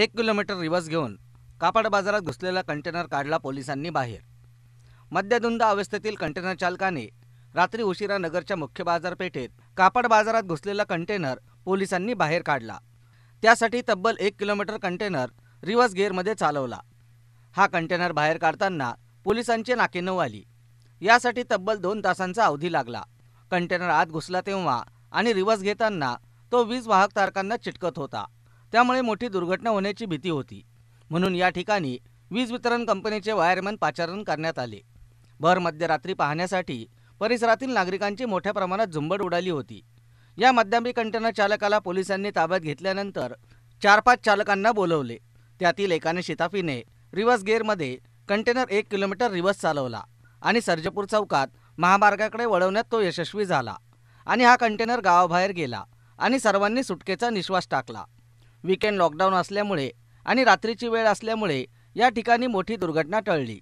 एक kilometre reverse घेऊन कापड बाजारात घुसलेला कंटेनर काढला पोलिसांनी बाहेर मद्यधुंद अवस्थेतील कंटेनर चालकाने रात्री उशिरा नगरच्या मुख्य बाजारपेठेत कापड बाजारात घुसलेला कंटेनर पोलिसांनी बाहेर काढला त्यासाठी तब्बल एक किलोमीटर कंटेनर रिवर्स गेअरमध्ये चालवला हा कंटेनर बाहेर काढताना पोलिसांची नाके नऊ आली यासाठी तब्बल दोन तासांचा अवधी लागला कंटेनर आत घुसला तेव्हा आणि रिवर्स घेताना तो वीज वाहक तारकांना चिटकत होता त्यामुळे मोठी दुर्घटना होण्याची भीती होती म्हणून या ठिकाणी वीज वितरण कंपनीचे वायरमन पाचारण करण्यात आले भर मध्यरात्री पाहण्यासाठी परिसरातील नागरिकांची मोठ्या प्रमाणात झुंबड उडाली होती या मध्यमी कंटेनर चालकाला पोलिसांनी ताब्यात घेतल्यानंतर चार पाच चालकांना बोलवले त्यातील एकाने शिताफीने रिव्हर्स गेअरमध्ये कंटेनर एक किलोमीटर रिव्हर्स चालवला आणि सर्जपूर चौकात महामार्गाकडे वळवण्यात तो यशस्वी झाला आणि हा कंटेनर गावाबाहेर गेला आणि सर्वांनी सुटकेचा निश्वास टाकला वीकेंड लॉकडाऊन असल्यामुळे आणि रात्रीची वेळ असल्यामुळे या ठिकाणी मोठी दुर्घटना टळली